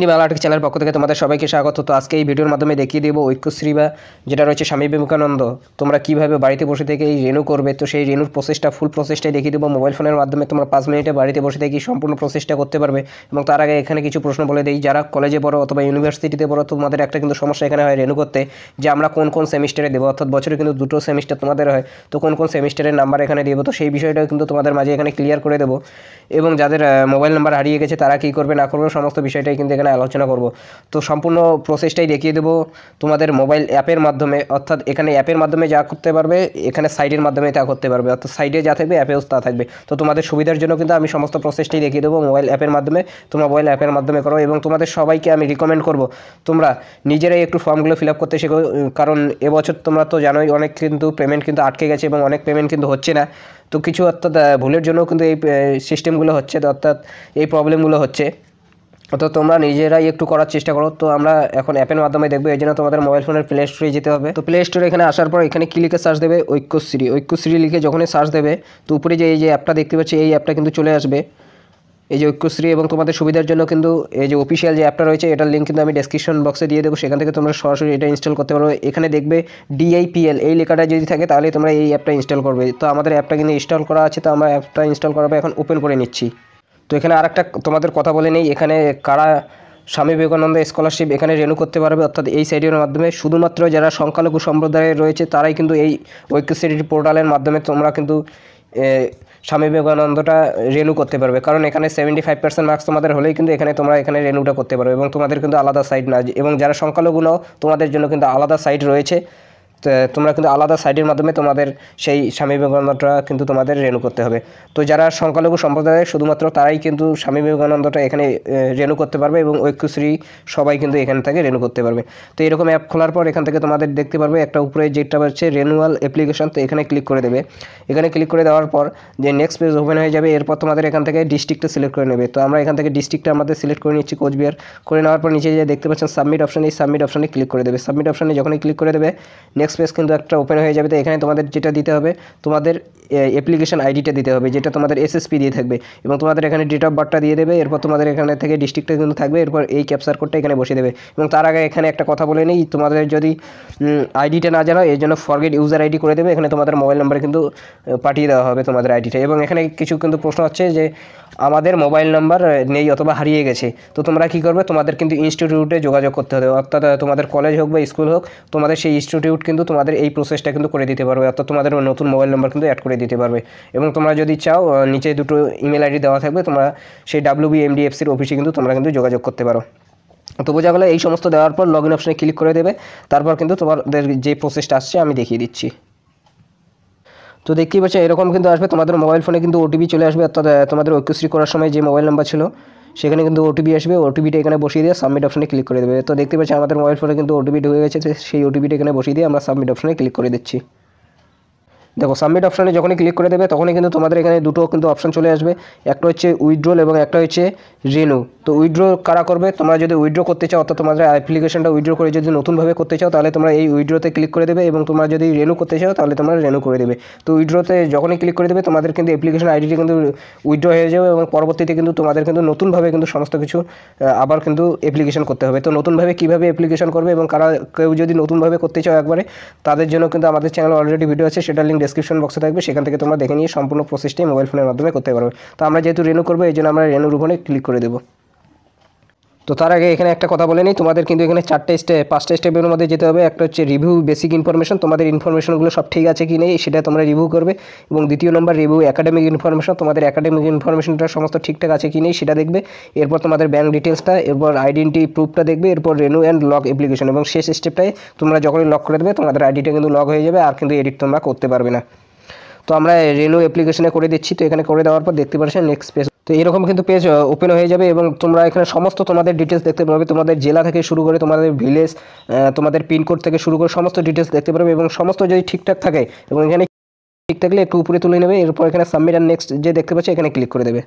D Bangla Arctic চ্যানেলের পক্ষ থেকে তোমাদের সবাইকে স্বাগত তো আজকে এই ভিডিওর মাধ্যমে দেখিয়ে দেবো ঐক্যশ্রী বা যেটা রয়েছে স্বামী বিবেকানন্দ তোমরা কীভাবে বাড়িতে বসে থেকে এই রেনু করবে তো সেই রেনুর প্রসেসটা ফুল প্রসেসটাই দেখিয়ে দেবো মোবাইল ফোনের মাধ্যমে তোমরা পাঁচ মিনিটে বাড়িতে বসে থেকে সম্পূর্ণ প্রসেসটা করতে পারবে এবং তার আগে এখানে কিছু প্রশ্ন বলে দিই যারা কলেজে পড়ো অথবা ইউনিভার্সিটিতে পড়ো তোমাদের একটা কিন্তু সমস্যা এখানে হয় রেনু করতে যে আমরা কোন কোন সেমিস্টারে দেবো অর্থাৎ বছরে কিন্তু দুটো সেমিস্টার তোমাদের হয় তো কোন কোন সেমিস্টারের নাম্বার এখানে দেবো তো সেই বিষয়টাও কিন্তু তোমাদের মাঝে এখানে ক্লিয়ার করে দেবো এবং যাদের মোবাইল নাম্বার হারিয়ে গেছে তারা কী করবে না করবে সমস্ত বিষয়টাই কিন্তু কিন্তু এখানে আলোচনা করব তো সম্পূর্ণ প্রসেসটাই দেখিয়ে দেবো তোমাদের মোবাইল অ্যাপের মাধ্যমে অর্থাৎ এখানে অ্যাপের মাধ্যমে যা করতে পারবে এখানে সাইডের মাধ্যমে তা করতে পারবে অর্থাৎ সাইডে যা থাকবে অ্যাপেও তা থাকবে তো তোমাদের সুবিধার জন্য কিন্তু আমি সমস্ত প্রসেসটাই দেখিয়ে দেবো মোবাইল অ্যাপের মাধ্যমে তোমরা মোবাইল অ্যাপের মাধ্যমে করো এবং তোমাদের সবাইকে আমি রিকমেন্ড করব তোমরা নিজেরাই একটু ফর্মগুলো ফিল আপ করতে শেখো কারণ এবছর তোমরা তো জানোই অনেক কিন্তু পেমেন্ট কিন্তু আটকে গেছে এবং অনেক পেমেন্ট কিন্তু হচ্ছে না তো কিছু অর্থাৎ ভুলের জন্য কিন্তু এই সিস্টেমগুলো হচ্ছে অর্থাৎ এই প্রবলেমগুলো হচ্ছে তো তোমরা নিজেরাই একটু করার চেষ্টা করো তো আমরা এখন অ্যাপের মাধ্যমে দেখবো এই জন্য তোমাদের মোবাইল ফোনের প্লে স্টোরে যেতে হবে তো প্লে স্টোরে এখানে আসার পর এখানে ক্লিকে সার্চ দেবে ঐক্যশ্রী ঐক্যশ্রী লিখে যখনই সার্চ দেবে তো উপরে যে এই যে অ্যাপটা দেখতে পাচ্ছি এই অ্যাপটা কিন্তু চলে আসবে এই যে ঐক্যশ্রী এবং তোমাদের সুবিধার জন্য কিন্তু এই যে অফিসিয়াল যে অ্যাপটা রয়েছে এটার লিঙ্ক কিন্তু আমি ডেসক্রিপশন বক্সে দিয়ে দেবো সেখান থেকে তোমরা সরাসরি এটা ইনস্টল করতে পারবে এখানে দেখবে ডিআইপিএল এই লেখাটা যদি থাকে তাহলে তোমরা এই অ্যাপটা ইনস্টল করবে তো আমাদের অ্যাপটা কিন্তু ইনস্টল করা আছে তো আমরা অ্যাপটা ইনস্টল করাবে এখন ওপেন করে নিচ্ছি তো এখানে আর একটা তোমাদের কথা বলে নেই এখানে কারা স্বামী বিবেকানন্দ স্কলারশিপ এখানে রেনু করতে পারবে অর্থাৎ এই সাইডের মাধ্যমে শুধুমাত্র যারা সংখ্যালঘু সম্প্রদায়ের রয়েছে তারাই কিন্তু এই সিডি পোর্টালের মাধ্যমে তোমরা কিন্তু স্বামী বিবেকানন্দটা রেনু করতে পারবে কারণ এখানে সেভেন্টি ফাইভ পার্সেন্ট মার্কস তোমাদের হলেই কিন্তু এখানে তোমরা এখানে রেনুটা করতে পারবে এবং তোমাদের কিন্তু আলাদা সাইট না এবং যারা সংখ্যালঘু নাও তোমাদের জন্য কিন্তু আলাদা সাইট রয়েছে তোমরা কিন্তু আলাদা সাইডের মাধ্যমে তোমাদের সেই স্বামী বিবেকানন্দটা কিন্তু তোমাদের রেনু করতে হবে তো যারা সংখ্যালঘু সম্প্রদায় শুধুমাত্র তারাই কিন্তু স্বামী বিবেকানন্দটা এখানে রেনু করতে পারবে এবং ঐক্যশ্রী সবাই কিন্তু এখান থেকে রেনু করতে পারবে তো এরকম অ্যাপ খোলার পর এখান থেকে তোমাদের দেখতে পারবে একটা উপরে যেটা হচ্ছে রেনুয়াল অ্যাপ্লিকেশন তো এখানে ক্লিক করে দেবে এখানে ক্লিক করে দেওয়ার পর যে নেক্সট পেজ ওপেন হয়ে যাবে এরপর তোমাদের এখান থেকে ডিস্ট্রিক্টটা সিলেক্ট করে নেবে তো আমরা এখান থেকে ডিস্ট্রিক্টটা আমাদের সিলেক্ট করে নিচ্ছি কোচবিহার করে নেওয়ার পর নিচে যে দেখতে পাচ্ছেন সাবমিট অপশন এই সাবমিট অপশানে ক্লিক করে দেবে সাবমিট অপশানে যখনই ক্লিক করে দেবে নেক্সট স্পেস কিন্তু একটা ওপেন হয়ে যাবে তো এখানে তোমাদের যেটা দিতে হবে তোমাদের অ্যাপ্লিকেশন আইডিটা দিতে হবে যেটা তোমাদের এসএসপি দিয়ে থাকবে এবং তোমাদের এখানে ডেট অফ বার্থটা দিয়ে দেবে এরপর তোমাদের এখানে থেকে ডিস্ট্রিক্টটা কিন্তু থাকবে এরপর এই ক্যাপচার কোডটা এখানে বসিয়ে দেবে এবং তার আগে এখানে একটা কথা বলে নিই তোমাদের যদি আইডিটা না জানো এর জন্য ফরগেট ইউজার আইডি করে দেবে এখানে তোমাদের মোবাইল নাম্বার কিন্তু পাঠিয়ে দেওয়া হবে তোমাদের আইডিটা এবং এখানে কিছু কিন্তু প্রশ্ন হচ্ছে যে আমাদের মোবাইল নাম্বার নেই অথবা হারিয়ে গেছে তো তোমরা কি করবে তোমাদের কিন্তু ইনস্টিটিউটে যোগাযোগ করতে হবে অর্থাৎ তোমাদের কলেজ হোক বা স্কুল হোক তোমাদের সেই ইনস্টিটিউট কিন্তু কিন্তু তোমাদের এই প্রসেসটা কিন্তু করে দিতে পারবে অর্থাৎ তোমাদের নতুন মোবাইল নাম্বার কিন্তু অ্যাড করে দিতে পারবে এবং তোমরা যদি চাও নিচে দুটো ইমেল আইডি দেওয়া থাকবে তোমরা সেই ডাব্লিউবিএমডিএফসির অফিসে কিন্তু তোমরা কিন্তু যোগাযোগ করতে পারো তো বোঝা গেলো এই সমস্ত দেওয়ার পর লগ ইন অপশানে ক্লিক করে দেবে তারপর কিন্তু তোমাদের যে প্রসেসটা আসছে আমি দেখিয়ে দিচ্ছি তো দেখতেই পাচ্ছ এরকম কিন্তু আসবে তোমাদের মোবাইল ফোনে কিন্তু ওটিপি চলে আসবে অর্থাৎ তোমাদের ঐক্যশ্রী করার সময় যে মোবাইল নাম্বার ছিল সেখানে কিন্তু ওটিপি আসবে ওটিপিটা এখানে বসিয়ে দিয়ে সাবমিট অপশানে ক্লিক করে দেবে তো দেখতে পাচ্ছি আমাদের মোবাইল ফোনে কিন্তু ওটিপি ঢুকে গেছে সেই ওটিপিটা এখানে বসিয়ে দিয়ে আমরা সাবমিট অপশানে ক্লিক করে দিচ্ছি দেখো সাবমিট অপশানে যখনই ক্লিক করে দেবে তখনই কিন্তু তোমাদের এখানে দুটো কিন্তু অপশান চলে আসবে একটা হচ্ছে উইড্রোল এবং একটা হচ্ছে রেনু তো উইড্রো কারা করবে তোমরা যদি উইড্রো করতে চাও অর্থাৎ তোমাদের অ্যাপ্লিকেশনটা উইড্রো করে যদি নতুনভাবে করতে চাও তাহলে তোমরা এই উইড্রোতে ক্লিক করে দেবে এবং তোমরা যদি রেনু করতে চাও তাহলে তোমরা রেনু করে দেবে তো উইড্রোতে যখনই ক্লিক করে দেবে তোমাদের কিন্তু অ্যাপ্লিকেশন আইডিটি কিন্তু উইড্রো হয়ে যাবে এবং পরবর্তীতে কিন্তু তোমাদের কিন্তু নতুনভাবে কিন্তু সমস্ত কিছু আবার কিন্তু অ্যাপ্লিকেশন করতে হবে তো নতুনভাবে কীভাবে অ্যাপ্লিকেশন করবে এবং কারা কেউ যদি নতুনভাবে করতে চাও একবারে তাদের জন্য কিন্তু আমাদের চ্যানেল অলরেডি ভিডিও আছে সেটা লিঙ্ক ডিসক্রিপশন বক্সে থাকবে সেখান থেকে তোমরা দেখে নিয়ে সম্পূর্ণ প্রসেসটাই মোবাইল ফোনের মাধ্যমে করতে পারবে তো আমরা যেহেতু রেনু করবো এই জন্য আমরা রেনু উপরে ক্লিক করে দেবো তো তার আগে এখানে একটা কথা বলে নিই তোমাদের কিন্তু এখানে চারটে স্টেপ পাঁচটা স্টেপের মধ্যে যেতে হবে একটা হচ্ছে রিভিউ বেসিক ইনফরমেশন তোমাদের ইনফরমেশনগুলো সব ঠিক আছে কি নেই সেটা তোমরা রিভিউ করবে এবং দ্বিতীয় নম্বর রিভিউ একাডেমিক ইনফরমেশন তোমাদের একাডেমিক ইনফরমেশনটা সমস্ত ঠিকঠাক আছে কি নেই সেটা দেখবে এরপর তোমাদের ব্যাঙ্ক ডিটেলসটা এরপর আইডেন্টি প্রুফটা দেখবে এরপর রেনু অ্যান্ড লক অ্যাপ্লিকেশন এবং শেষ স্টেপটাই তোমরা যখনই লক করে দেবে তোমাদের আইডিটা কিন্তু লক হয়ে যাবে আর কিন্তু এডিট তোমরা করতে পারবে না তো আমরা রেনু অ্যাপ্লিকেশনে করে দিচ্ছি তো এখানে করে দেওয়ার পর দেখতে পাচ্ছেন নেক্সট পেজ তো এরকম কিন্তু পেজ ওপেন হয়ে যাবে এবং তোমরা এখানে সমস্ত তোমাদের ডিটেলস দেখতে পাবে তোমাদের জেলা থেকে শুরু করে তোমাদের ভিলেজ তোমাদের পিনকোড থেকে শুরু করে সমস্ত ডিটেলস দেখতে পাবে এবং সমস্ত যদি ঠিকঠাক থাকে এবং এখানে ঠিক থাকলে একটু উপরে তুলে নেবে এরপর এখানে সাবমিট আর নেক্সট যে দেখতে পাচ্ছে এখানে ক্লিক করে দেবে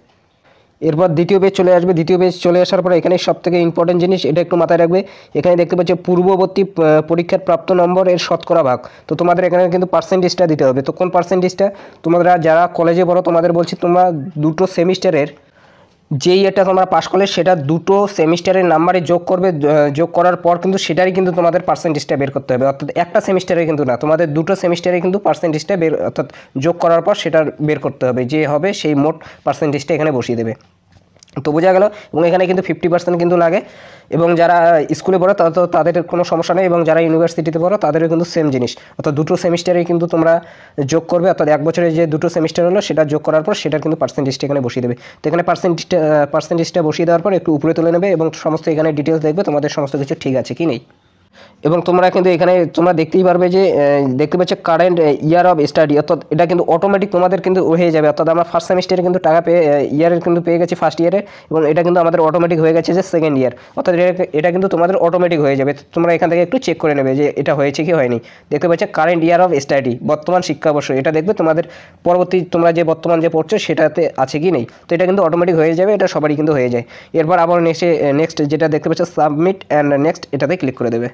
এরপর দ্বিতীয় পেজ চলে আসবে দ্বিতীয় পেজ চলে আসার পর এখানে সবথেকে ইম্পর্টেন্ট জিনিস এটা একটু মাথায় রাখবে এখানে দেখতে পাচ্ছি পূর্ববর্তী পরীক্ষার প্রাপ্ত নম্বর এর শতকরা ভাগ তো তোমাদের এখানে কিন্তু পার্সেন্টেজটা দিতে হবে তো কোন পার্সেন্টেজটা তোমরা যারা কলেজে পড়ো তোমাদের বলছি তোমরা দুটো সেমিস্টারের যেই এটা তোমরা পাশ করলে সেটা দুটো সেমিস্টারের নাম্বারে যোগ করবে যোগ করার পর কিন্তু সেটারই কিন্তু তোমাদের পার্সেন্টেজটা বের করতে হবে অর্থাৎ একটা সেমিস্টারে কিন্তু না তোমাদের দুটো সেমিস্টারে কিন্তু পার্সেন্টেজটা বের অর্থাৎ যোগ করার পর সেটার বের করতে হবে যে হবে সেই মোট পার্সেন্টেজটা এখানে বসিয়ে দেবে তো বোঝা গেল এবং এখানে কিন্তু ফিফটি পার্সেন্ট কিন্তু লাগে এবং যারা স্কুলে পড়ো তাদের তো তাদের কোনো সমস্যা নেই এবং যারা ইউনিভার্সিটিতে পড়ো তাদেরও কিন্তু সেম জিনিস অর্থাৎ দুটো সেমিস্টারে কিন্তু তোমরা যোগ করবে অর্থাৎ এক বছরে যে দুটো সেমিস্টার হলো সেটা যোগ করার পর সেটার কিন্তু পার্সেন্টেজটা এখানে বসিয়ে দেবে তো এখানে পার্সেন্টেজটা পার্সেন্টেজটা বসিয়ে দেওয়ার পর একটু উপরে তুলে নেবে এবং সমস্ত এখানে ডিটেলস দেখবে তোমাদের সমস্ত কিছু ঠিক আছে কি নেই এবং তোমরা কিন্তু এখানে তোমরা দেখতেই পারবে যে দেখতে পাচ্ছ কারেন্ট ইয়ার অফ স্টাডি অর্থাৎ এটা কিন্তু অটোমেটিক তোমাদের কিন্তু হয়ে যাবে অর্থাৎ আমরা ফার্স্ট সেমিস্টারে কিন্তু টাকা পেয়ে ইয়ারের কিন্তু পেয়ে গেছি ফার্স্ট ইয়ারে এবং এটা কিন্তু আমাদের অটোমেটিক হয়ে গেছে যে সেকেন্ড ইয়ার অর্থাৎ এটা কিন্তু তোমাদের অটোমেটিক হয়ে যাবে তোমরা এখান থেকে একটু চেক করে নেবে যে এটা হয়েছে কি হয়নি দেখতে পাচ্ছ কারেন্ট ইয়ার অফ স্টাডি বর্তমান শিক্ষাবর্ষ এটা দেখবে তোমাদের পরবর্তী তোমরা যে বর্তমান যে পড়ছো সেটাতে আছে কি নেই তো এটা কিন্তু অটোমেটিক হয়ে যাবে এটা সবারই কিন্তু হয়ে যায় এরপর আবার নেক্সট নেক্সট যেটা দেখতে পাচ্ছ সাবমিট অ্যান্ড নেক্সট এটাতে ক্লিক করে দেবে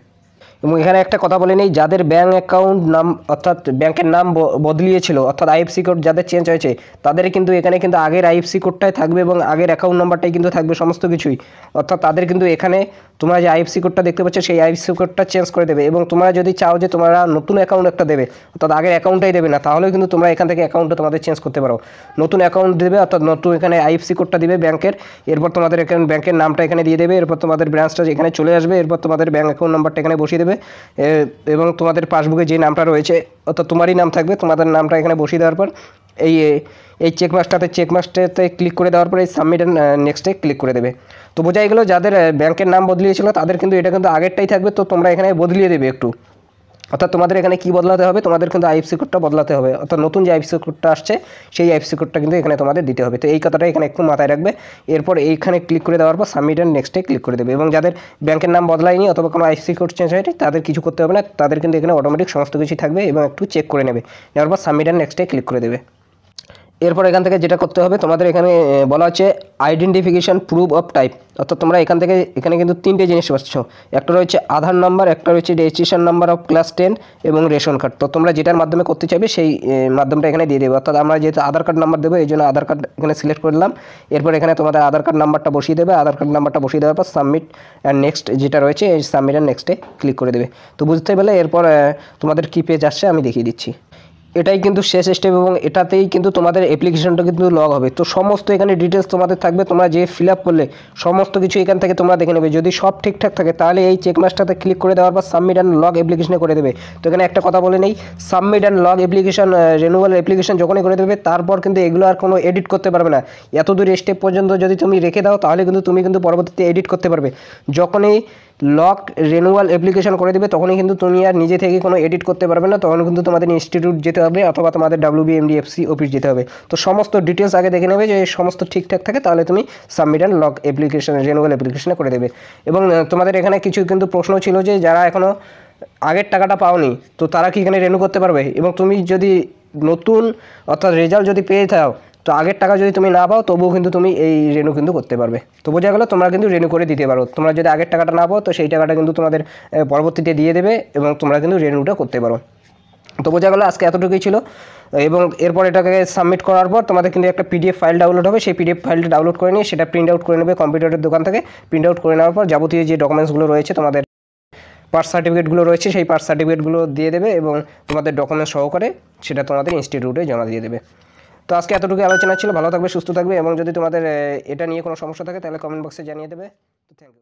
এবং এখানে একটা কথা বলে নেই যাদের ব্যাঙ্ক অ্যাকাউন্ট নাম অর্থাৎ ব্যাংকের নাম বদলিয়েছিল অর্থাৎ আইএফসি কোড যাদের চেঞ্জ হয়েছে তাদের কিন্তু এখানে কিন্তু আগের আইএফসি কোডটাই থাকবে এবং আগের অ্যাকাউন্ট নাম্বারটাই কিন্তু থাকবে সমস্ত কিছুই অর্থাৎ তাদের কিন্তু এখানে তোমরা যে আইএফসি কোডটা দেখতে পাচ্ছ সেই আইএফসি কোডটা চেঞ্জ করে দেবে এবং তোমরা যদি চাও যে তোমরা নতুন অ্যাকাউন্ট একটা দেবে অর্থাৎ আগের অ্যাকাউন্টটাই দেবে না তাহলেও কিন্তু তোমরা এখান থেকে অ্যাকাউন্টটা তোমাদের চেঞ্জ করতে পারো নতুন অ্যাকাউন্ট দেবে অর্থাৎ নতুন এখানে আইএফসি কোডটা দেবে ব্যাংকের এরপর তোমাদের এখানে ব্যাংকের নামটা এখানে দিয়ে দেবে এরপর তোমাদের ব্রাঞ্চটা এখানে চলে আসবে এরপর তোমাদের ব্যাঙ্ক অ্যাকাউন্ট নাম্বারটা এখানে বসিয়ে দেবে দেবে এবং তোমাদের পাসবুকে যে নামটা রয়েছে অর্থাৎ তোমারই নাম থাকবে তোমাদের নামটা এখানে বসিয়ে দেওয়ার পর এই এই চেকমার্কটাতে চেকমার্কটাতে ক্লিক করে দেওয়ার পর এই সাবমিট অ্যান্ড নেক্সটে ক্লিক করে দেবে তো বোঝাই গেলো যাদের ব্যাংকের নাম বদলিয়েছিল তাদের কিন্তু এটা কিন্তু আগেরটাই থাকবে তো তোমরা এখানে বদলিয়ে দেবে একটু অর্থাৎ তোমাদের এখানে কি বদলাতে হবে তোমাদের কিন্তু আইএফসি কোডটা বদলাতে হবে অর্থাৎ নতুন যে আইএফসি কোডটা আসছে সেই আইএফসি কোডটা কিন্তু এখানে তোমাদের দিতে হবে তো এই কথাটা এখানে একটু মাথায় রাখবে এরপর এইখানে ক্লিক করে দেওয়ার পর সাবমিট অ্যান্ড নেক্সটে ক্লিক করে দেবে এবং যাদের ব্যাংকের নাম বদলায়নি অথবা কোনো আইএফসি কোড চেঞ্জ হয়নি তাদের কিছু করতে হবে না তাদের কিন্তু এখানে অটোমেটিক সমস্ত কিছুই থাকবে এবং একটু চেক করে নেবে নেওয়ার পর সাবমিট অ্যান্ড নেক্সটে ক্লিক করে দেবে এরপর এখান থেকে যেটা করতে হবে তোমাদের এখানে বলা হচ্ছে আইডেন্টিফিকেশান প্রুফ অফ টাইপ অর্থাৎ তোমরা এখান থেকে এখানে কিন্তু তিনটে জিনিস পাচ্ছ একটা রয়েছে আধার নাম্বার একটা রয়েছে registration number of class ten এবং রেশন কার্ড তো তোমরা যেটার মাধ্যমে করতে চাইবে সেই মাধ্যমটা এখানে দিয়ে দেবে অর্থাৎ আমরা যেহেতু আধার কার্ড নাম্বার দেবো এই জন্য আধার কার্ড এখানে সিলেক্ট করলাম এরপর এখানে তোমাদের আধার কার্ড নাম্বারটা বসিয়ে দেবে আধার কার্ড নাম্বারটা বসিয়ে দেওয়ার পর সাবমিট অ্যান্ড নেক্সট যেটা রয়েছে এই সাবমিট অ্যান্ড নেক্সটে ক্লিক করে দেবে তো বুঝতে পারলে এরপর তোমাদের কী পেজ আসছে আমি দেখিয়ে দিচ্ছি এটাই কিন্তু শেষ স্টেপ এবং এটাতেই কিন্তু তোমাদের অ্যাপ্লিকেশনটা কিন্তু লগ হবে তো সমস্ত এখানে ডিটেলস তোমাদের থাকবে তোমরা যে ফিল করলে সমস্ত কিছু এখান থেকে তোমরা দেখে নেবে যদি সব ঠিকঠাক থাকে তাহলে এই চেকমার্কটাতে ক্লিক করে দেওয়ার পর সাবমিট অ্যান্ড লগ অ্যাপ্লিকেশনে করে দেবে তো এখানে একটা কথা বলে নেই submit and log application renewal application যখনই করে দেবে তারপর কিন্তু এগুলো আর কোনো এডিট করতে পারবে না এত দূর স্টেপ পর্যন্ত যদি তুমি রেখে দাও তাহলে কিন্তু তুমি কিন্তু পরবর্তীতে এডিট করতে পারবে যখনই লক রেনুয়াল অ্যাপ্লিকেশন করে দেবে তখনই কিন্তু তুমি আর নিজে থেকে কোনো এডিট করতে পারবে না তখন কিন্তু তোমাদের ইনস্টিটিউট যেতে হবে অথবা তোমাদের ডাব্লিউবিএমডিএফসি অফিস যেতে হবে তো সমস্ত ডিটেলস আগে দেখে নেবে যে সমস্ত ঠিকঠাক থাকে তাহলে তুমি submit and lock application renewal অ্যাপ্লিকেশনে করে দেবে এবং তোমাদের এখানে কিছু কিন্তু প্রশ্ন ছিল যে যারা এখনও আগের টাকাটা পাওনি তো তারা কি এখানে রেনু করতে পারবে এবং তুমি যদি নতুন অর্থাৎ রেজাল্ট যদি পেয়ে থাও তো আগের টাকা যদি তুমি না পাও তবুও কিন্তু তুমি এই রেনু কিন্তু করতে পারবে তো বোঝা গেলো তোমরা কিন্তু রেনু করে দিতে পারো তোমরা যদি আগের টাকাটা না পাও তো সেই টাকাটা কিন্তু তোমাদের পরবর্তীতে দিয়ে দেবে এবং তোমরা কিন্তু রেনুটা করতে পারো তো বোঝা গেলো আজকে এতটুকুই ছিল এবং এরপর এটাকে সাবমিট করার পর তোমাদের কিন্তু একটা পিডিএফ ফাইল ডাউনলোড হবে সেই পিডিএফ ফাইলটা ডাউনলোড করে নিয়ে সেটা প্রিন্ট আউট করে নেবে কম্পিউটারের দোকান থেকে প্রিন্ট আউট করে নেওয়ার পর যাবতীয় যে ডকুমেন্টসগুলো রয়েছে তোমাদের পার্থ সার্টিফিকেটগুলো রয়েছে সেই পার্থ সার্টিফিকেটগুলো দিয়ে দেবে এবং তোমাদের ডকুমেন্টস সহকারে সেটা তোমাদের ইনস্টিটিউটে জমা দিয়ে দেবে তো আজকে এতটুকু আলোচনা ছিল ভালো থাকবে সুস্থ থাকবে এবং যদি তোমাদের এটা নিয়ে কোনো সমস্যা থাকে তাহলে কমেন্ট বক্সে জানিয়ে দেবে তো থ্যাংক ইউ